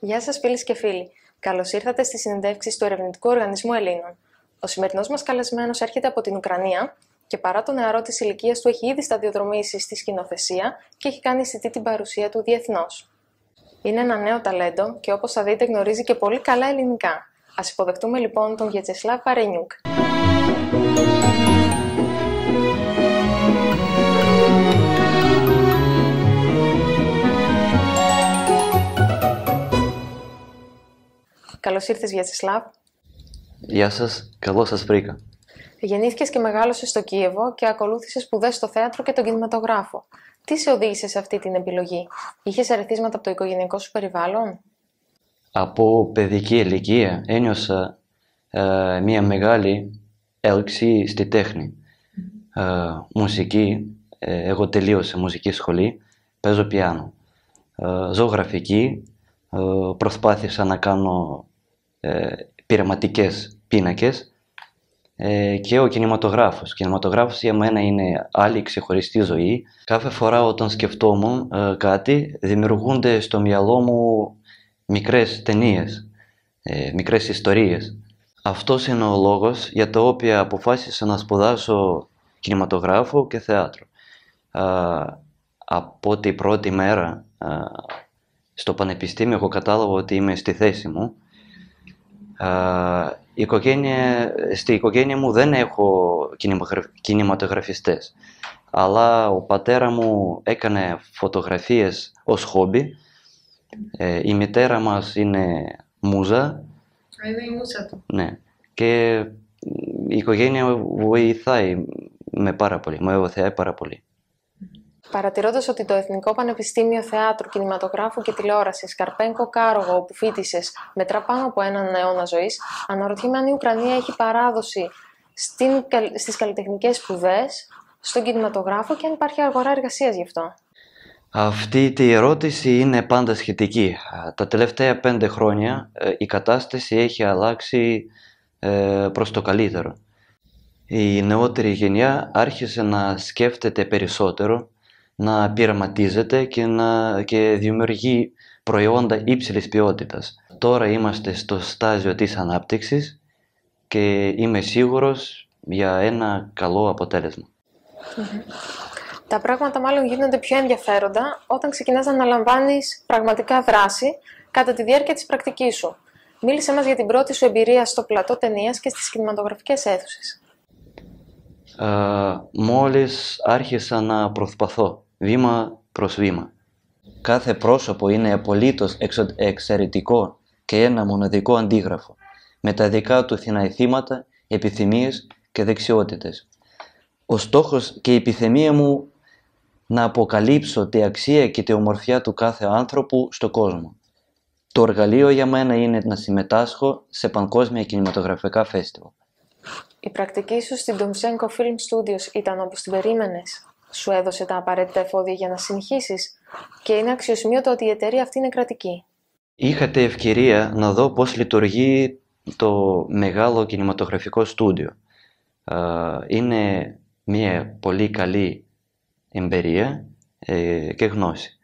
Γεια σας, φίλες και φίλοι. Καλώς ήρθατε στη συνεντεύξεις του Ερευνητικού Οργανισμού Ελλήνων. Ο σημερινός μας καλεσμένος έρχεται από την Ουκρανία και παρά το νεαρό της ηλικίας του έχει ήδη σταδιοδρομήσει στη σκηνοθεσία και έχει κάνει αισθητή την παρουσία του διεθνώς. Είναι ένα νέο ταλέντο και όπως θα δείτε γνωρίζει και πολύ καλά ελληνικά. Ας υποδεχτούμε λοιπόν τον Βιετσεσλάβ Παρενιούκ. Καλώς ήρθες, Βιατσισλάβ. Γεια σας. Καλώς σας βρήκα. Γεννήθηκες και μεγάλωσες στο Κίεβο και ακολούθησες σπουδές στο θέατρο και τον κινηματογράφο. Τι σε οδήγησε σε αυτή την επιλογή, Είχες ερεθίσματα από το οικογενειακό σου περιβάλλον. Από παιδική ηλικία ένιωσα ε, μια μεγάλη έλξη στη τέχνη. Ε, μουσική, ε, εγώ τελείωσα μουσική σχολή, παίζω πιάνο. ζωγραφική, προσπάθησα να κάνω πειραματικέ πειραματικές πίνακες ε, και ο κινηματογράφος. Ο κινηματογράφος για μένα είναι άλλη ξεχωριστή ζωή. Κάθε φορά όταν σκεφτόμουν ε, κάτι δημιουργούνται στο μυαλό μου μικρές ταινίες, ε, μικρές ιστορίες. Αυτός είναι ο λόγος για το οποίο αποφάσισα να σπουδάσω κινηματογράφο και θέατρο. από την πρώτη μέρα στο πανεπιστήμιο εγώ κατάλαβα ότι είμαι στη θέση μου η οικογένεια, στη οικογένεια μου δεν έχω κινηματογραφιστές, αλλά ο πατέρα μου έκανε φωτογραφίες ως χόμπι. Ε, η μητέρα μας είναι μούζα. Είναι μούζα του. Ναι. Και η οικογένεια βοηθάει με πάρα πολύ, με βοηθάει πάρα πολύ. Παρατηρώντας ότι το Εθνικό Πανεπιστήμιο Θεάτρου, Κινηματογράφου και Τηλεόρασης Καρπένκο Κάρογο, που φίτησε, μετρά πάνω από έναν αιώνα ζωής, αναρωτιέμαι αν η Ουκρανία έχει παράδοση στις καλλιτεχνικές σπουδές, στον κινηματογράφο και αν υπάρχει αγορά εργασίας γι' αυτό. Αυτή η ερώτηση είναι πάντα σχετική. Τα τελευταία πέντε χρόνια ε, η κατάσταση έχει αλλάξει ε, προς το καλύτερο. Η νεότερη γενιά άρχισε να σκέφτεται περισσότερο να πειραματίζεται και, να, και δημιουργεί προϊόντα ύψηλης ποιότητας. Τώρα είμαστε στο στάδιο της ανάπτυξης και είμαι σίγουρος για ένα καλό αποτέλεσμα. Τα πράγματα μάλλον γίνονται πιο ενδιαφέροντα όταν ξεκινάς να αναλαμβάνεις πραγματικά δράση κατά τη διάρκεια της πρακτικής σου. Μίλησε μας για την πρώτη σου εμπειρία στο πλατό ταινίας και στις κινηματογραφικές αίθουσες. Ε, μόλις άρχισα να προσπαθώ βήμα προς βήμα. Κάθε πρόσωπο είναι απολύτως εξαιρετικό και ένα μοναδικό αντίγραφο, με τα δικά του θυναϊθήματα, επιθυμίες και δεξιότητες. Ο στόχος και η επιθυμία μου να αποκαλύψω τη αξία και τη ομορφιά του κάθε άνθρωπου στον κόσμο. Το εργαλείο για μένα είναι να συμμετάσχω σε παγκόσμια κινηματογραφικά φέστιβο. Η πρακτική σου στην Domsenko Film Studios ήταν όπως την περίμενες? σου έδωσε τα απαραίτητα εφόδια για να συνεχίσεις και είναι αξιοσημείωτο ότι η εταιρεία αυτή είναι κρατική. Είχατε ευκαιρία να δω πώς λειτουργεί το μεγάλο κινηματογραφικό στούντιο. Είναι μια πολύ καλή εμπειρία ε, και γνώση.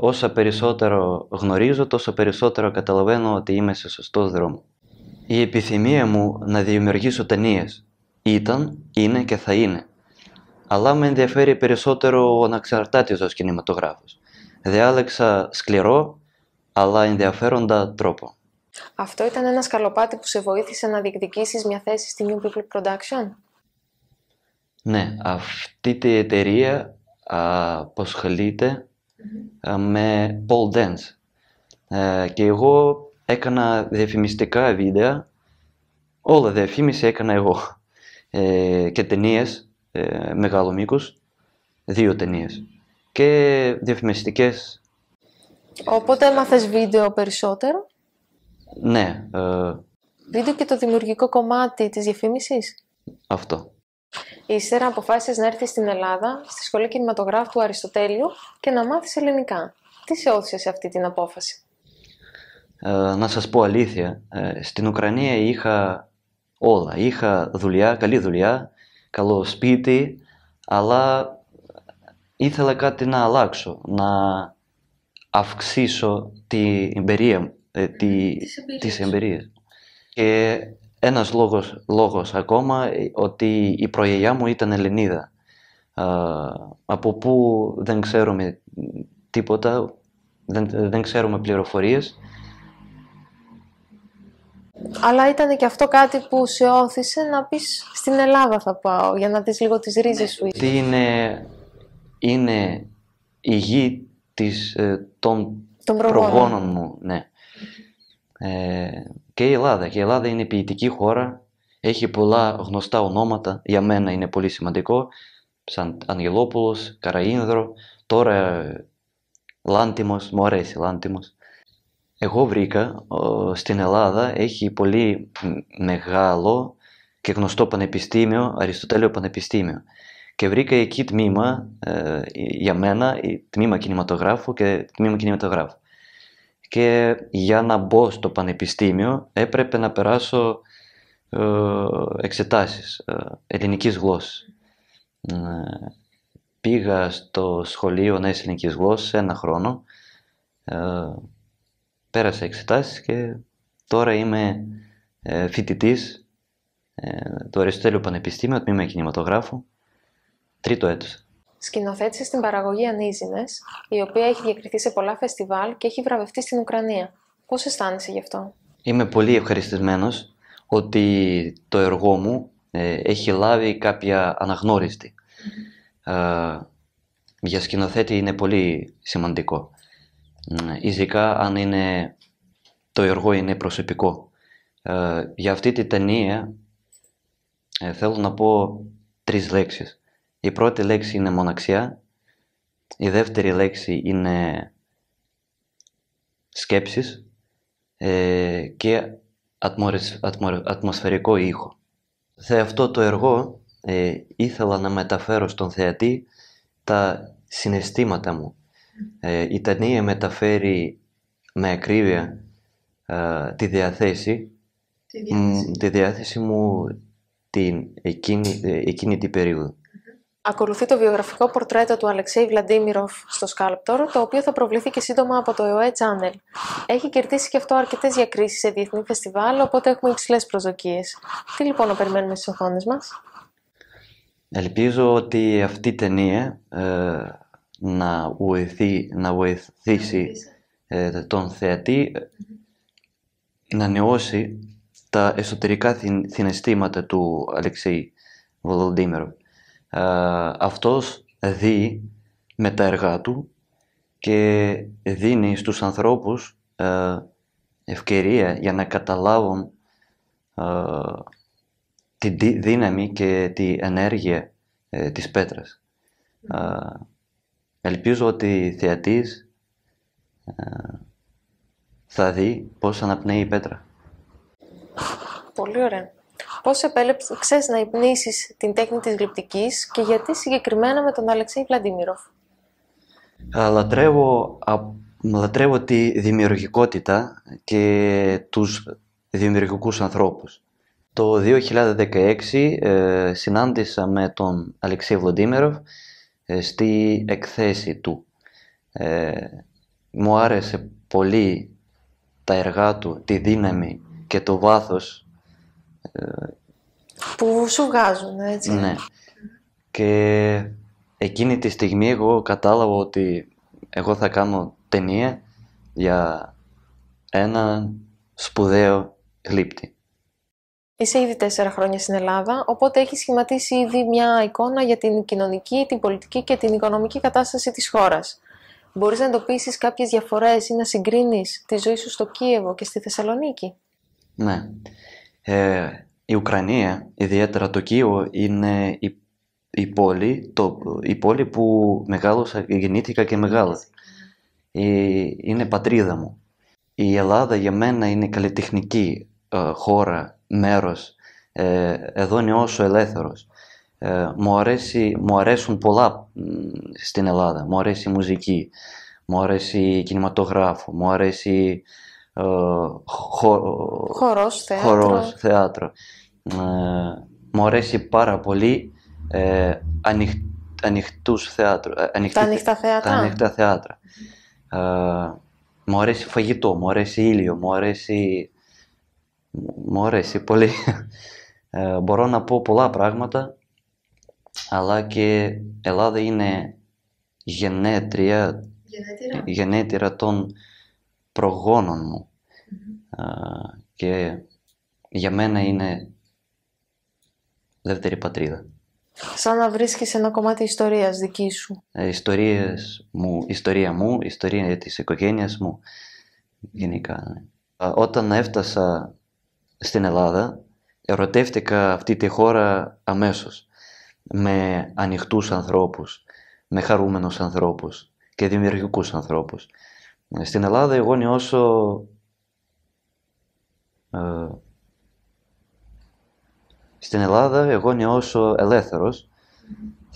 Όσα περισσότερο γνωρίζω, τόσο περισσότερο καταλαβαίνω ότι είμαι σε σωστό δρόμο. Η επιθυμία μου να δημιουργήσω ταινίες ήταν, είναι και θα είναι αλλά με ενδιαφέρει περισσότερο ο αναξαρτάτης ως κινηματογράφος. Διάλεξα σκληρό, αλλά ενδιαφέροντα τρόπο. Αυτό ήταν ένα σκαλοπάτι που σε βοήθησε να διεκδικήσεις μια θέση στη New People Production. Ναι, αυτή η εταιρεία ε, με pole dance. Ε, και εγώ έκανα διαφημιστικά βίντεο, όλα διαφήμιση έκανα εγώ. Ε, και ταινίες ε, μεγάλο μήκος, δύο ταινίες. Και διαφημιστικές. Οπότε έμαθες βίντεο περισσότερο. Ναι. Ε... Βίντεο και το δημιουργικό κομμάτι της διαφήμισης. Αυτό. Ύστερα αποφάσισες να έρθεις στην Ελλάδα, στη Σχολή Κινηματογράφου Αριστοτέλειου και να μάθεις ελληνικά. Τι σε όθησε σε αυτή την απόφαση? Ε, να σας πω αλήθεια, ε, στην Ουκρανία είχα όλα. Είχα δουλειά, καλή δουλειά, καλό σπίτι, αλλά ήθελα κάτι να αλλάξω, να αυξήσω την εμπειρία ε, τη, τις εμπειρίες. Και ένας λόγος, λόγος ακόμα ε, ότι η προγιαγιά μου ήταν Ελληνίδα. από που δεν ξέρουμε τίποτα, δεν, δεν ξέρουμε πληροφορίες αλλά ήταν και αυτό κάτι που σε όθησε να πεις στην Ελλάδα θα πάω, για να δεις λίγο τις ρίζες σου. Είναι, είναι η γη της, ε, των, των προγόνων. μου, ναι. Ε, και η Ελλάδα. Και η Ελλάδα είναι ποιητική χώρα, έχει πολλά γνωστά ονόματα, για μένα είναι πολύ σημαντικό, σαν Αγγελόπουλος, Καραΐνδρο, τώρα ε, Λάντιμος, μου αρέσει Λάντιμος εγώ βρήκα στην Ελλάδα έχει πολύ μεγάλο και γνωστό πανεπιστήμιο, Αριστοτέλειο Πανεπιστήμιο. Και βρήκα εκεί τμήμα, ε, για μένα, τμήμα κινηματογράφου και τμήμα κινηματογράφου. Και για να μπω στο πανεπιστήμιο έπρεπε να περάσω ε, εξετάσεις ε, ελληνικής γλώσσης. Πήγα στο σχολείο νέας ελληνικής Γλώσσης ένα χρόνο πέρασα εξετάσεις και τώρα είμαι ε, φοιτητής ε, του Αριστοτέλειου Πανεπιστήμιου, τμήμα κινηματογράφου, τρίτο έτος. Σκηνοθέτησε στην παραγωγή Ανίζινες, η οποία έχει διακριθεί σε πολλά φεστιβάλ και έχει βραβευτεί στην Ουκρανία. Πώς αισθάνεσαι γι' αυτό? Είμαι πολύ ευχαριστημένος ότι το έργο μου ε, έχει λάβει κάποια για σκηνοθέτη είναι πολύ σημαντικό. Ναι, ειδικά αν είναι, το έργο είναι προσωπικό. Ε, για αυτή τη ταινία ε, θέλω να πω τρεις λέξεις. Η πρώτη λέξη είναι μοναξιά, η δεύτερη λέξη είναι σκέψεις ε, και ατμοσφαιρικό ήχο. Σε αυτό το εργό ε, ήθελα να μεταφέρω στον θεατή τα συναισθήματα μου ε, η ταινία μεταφέρει με ακρίβεια ε, τη διαθέση τη διάθεση. μου την εκείνη, ε, εκείνη την περίοδο. Ακολουθεί το βιογραφικό πορτρέτο του Αλεξέη Βλαντίμιροφ στο Σκάλπτορ, το οποίο θα προβληθεί και σύντομα από το ΕΟΕ Channel. Έχει κερδίσει και αυτό αρκετές διακρίσεις σε διεθνή φεστιβάλ, οπότε έχουμε υψηλές προσδοκίες. Τι λοιπόν να περιμένουμε στις οθόνες μας, Ελπίζω ότι αυτή η ταινία ε, να, βοηθεί, να βοηθήσει ε, τον θεατή να νεώσει τα εσωτερικά συναισθήματα του Αλεξέη Βολοντήμερου. αυτός δει με τα έργα του και δίνει στους ανθρώπους ε, ευκαιρία για να καταλάβουν ε, τη δύναμη και τη ενέργεια της πέτρας. Ελπίζω ότι θεατής ε, θα δει πώς αναπνέει η πέτρα. Πολύ ωραία. Πώς επέλεξες να υπνήσεις την τέχνη της γλυπτικής και γιατί συγκεκριμένα με τον Αλεξέη Βλαντιμίροφ. Λατρεύω, λατρεύω τη δημιουργικότητα και τους δημιουργικούς ανθρώπους. Το 2016 ε, συνάντησα με τον Αλεξέη Βλαντιμίροφ ε, στη εκθέση του. Ε, μου άρεσε πολύ τα εργά του, τη δύναμη και το βάθος. Ε, Που σου βγάζουν, έτσι. Ναι. Και εκείνη τη στιγμή εγώ κατάλαβα ότι εγώ θα κάνω ταινία για ένα σπουδαίο γλύπτη. Είσαι ήδη τέσσερα χρόνια στην Ελλάδα, οπότε έχεις σχηματίσει ήδη μια εικόνα για την κοινωνική, την πολιτική και την οικονομική κατάσταση της χώρας. Μπορείς να εντοπίσεις κάποιες διαφορές ή να συγκρίνεις τη ζωή σου στο Κίεβο και στη Θεσσαλονίκη. Ναι. Ε, η Ουκρανία, ιδιαίτερα το Κίεβο, είναι η, η, πόλη, το, η πόλη που μεγάλωσα, γεννήθηκα και μεγάλωσα. είναι πατρίδα μου. Η Ελλάδα για μένα είναι καλλιτεχνική ε, χώρα, μέρος. Ε, εδώ όσο ελεύθερος. Ε, μου, αρέσει, μου αρέσουν πολλά στην Ελλάδα. Μου αρέσει η μουσική, μου αρέσει η κινηματογράφο, μου αρέσει ε, χορός, θέατρο. μου αρέσει πάρα πολύ ε, ανοιχ, ανοιχτούς θέατρο, τα ανοιχτά θέατρα. ανοιχτά θέατρα. μου αρέσει φαγητό, μου αρέσει ήλιο, μου αρέσει μου αρέσει πολύ. Ε, μπορώ να πω πολλά πράγματα, αλλά και Ελλάδα είναι γενέτρια, γενέτρια των προγόνων μου. και για μένα είναι δεύτερη πατρίδα. Σαν να βρίσκεις ένα κομμάτι ιστορίας δική σου. Ε, ιστορίες μου, ιστορία μου, ιστορία της οικογένειας μου, γενικά. Ναι. Όταν έφτασα στην Ελλάδα, ερωτεύτηκα αυτή τη χώρα αμέσως με ανοιχτούς ανθρώπους, με χαρούμενους ανθρώπους και δημιουργικούς ανθρώπους. Στην Ελλάδα εγώ νιώσω ε, στην Ελλάδα εγώ νιώσω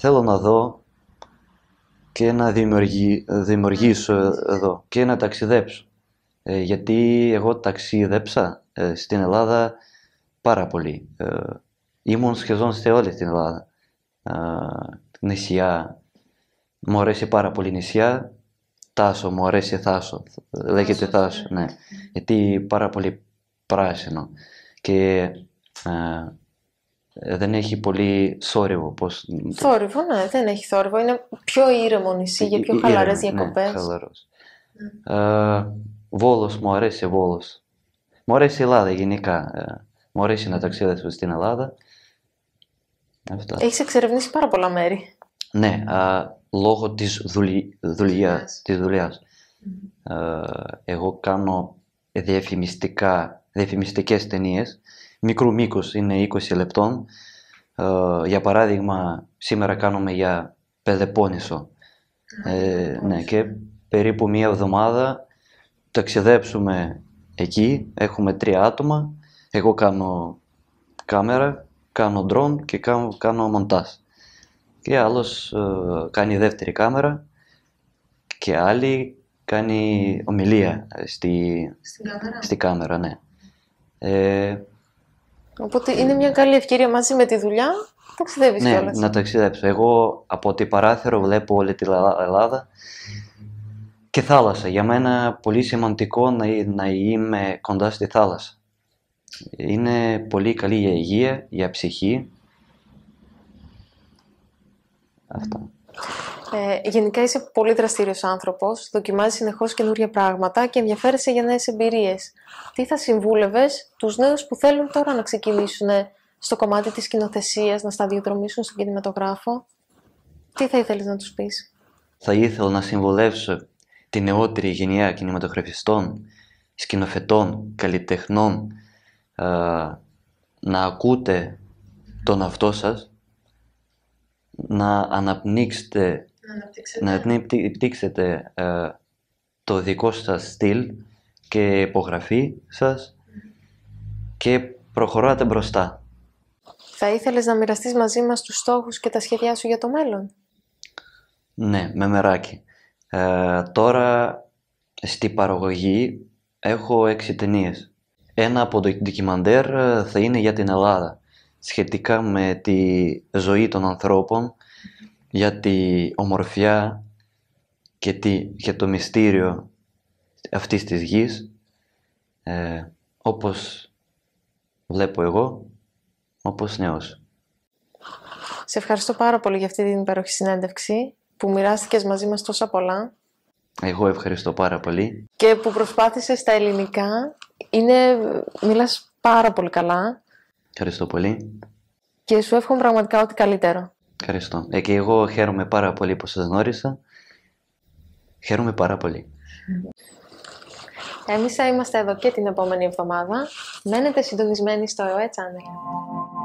Θέλω να δω και να δημιουργήσω εδώ και να ταξιδέψω. Ε, γιατί εγώ ταξίδεψα ε, στην Ελλάδα πάρα πολύ. Ε, ήμουν σχεδόν σε όλη την Ελλάδα. νησιά. Μου αρέσει πάρα πολύ νησιά. Τάσο, μου αρέσει Θάσο. Λέγεται Θάσο, ναι. ναι. Γιατί πάρα πολύ πράσινο. Και δεν έχει πολύ θόρυβο. Πώς... Θόρυβο, ναι, δεν έχει θόρυβο. Είναι πιο ήρεμο νησί για πιο χαλαρές ναι, διακοπές. Ναι. Βόλος, μου αρέσει Βόλος. Μου αρέσει η Ελλάδα γενικά. Μου αρέσει να ταξίδευω στην Ελλάδα. Έχει Έχεις εξερευνήσει πάρα πολλά μέρη. Ναι, α, λόγω της δουλει... δουλειάς. Της δουλειας εγώ κάνω διαφημιστικά, διαφημιστικές ταινίες. Μικρού μήκους, είναι 20 λεπτών. για παράδειγμα, σήμερα κάνουμε για πελεποννησο ναι, και περίπου μία εβδομάδα ταξιδέψουμε εκεί, έχουμε τρία άτομα, εγώ κάνω κάμερα, κάνω ντρόν και κάνω, κάνω μοντάζ. Και άλλος ε, κάνει δεύτερη κάμερα και άλλη κάνει ομιλία στη, κάμερα. Στη κάμερα ναι. Ε, Οπότε είναι μια καλή ευκαιρία μαζί με τη δουλειά να ταξιδεύεις ναι, κιόλας. να ταξιδέψω. Εγώ από την παράθυρο βλέπω όλη την Ελλάδα και θάλασσα. Για μένα πολύ σημαντικό να, είμαι κοντά στη θάλασσα. Είναι πολύ καλή για υγεία, για ψυχή. Αυτό. Ε, γενικά είσαι πολύ δραστήριος άνθρωπος, δοκιμάζεις συνεχώς καινούργια πράγματα και ενδιαφέρεσαι για νέες εμπειρίες. Τι θα συμβούλευες τους νέους που θέλουν τώρα να ξεκινήσουν στο κομμάτι της κοινοθεσία, να σταδιοδρομήσουν στον κινηματογράφο. Τι θα ήθελες να τους πεις? Θα ήθελα να συμβουλεύσω τη νεότερη γενιά κινηματογραφιστών, σκηνοθετών, καλλιτεχνών ε, να ακούτε τον αυτό σας, να αναπνίξετε, να αναπτύξετε ε, το δικό σας στυλ και υπογραφή σας και προχωράτε μπροστά. Θα ήθελες να μοιραστείς μαζί μας τους στόχους και τα σχέδιά σου για το μέλλον. Ναι, με μεράκι. Ε, τώρα στη παραγωγή έχω έξι ταινίες. Ένα από το ντοκιμαντέρ ε, θα είναι για την Ελλάδα, σχετικά με τη ζωή των ανθρώπων, για τη ομορφιά και, τη, το μυστήριο αυτής της γης, ε, όπως βλέπω εγώ, όπως νέος. Σε ευχαριστώ πάρα πολύ για αυτή την υπέροχη συνέντευξη που μοιράστηκες μαζί μας τόσα πολλά. Εγώ ευχαριστώ πάρα πολύ. Και που προσπάθησες στα ελληνικά. Είναι, μιλάς πάρα πολύ καλά. Ευχαριστώ πολύ. Και σου εύχομαι πραγματικά ό,τι καλύτερο. Ευχαριστώ. Ε, και εγώ χαίρομαι πάρα πολύ που σας γνώρισα. Χαίρομαι πάρα πολύ. Εμείς θα είμαστε εδώ και την επόμενη εβδομάδα. Μένετε συντονισμένοι στο ΕΟΕ Channel.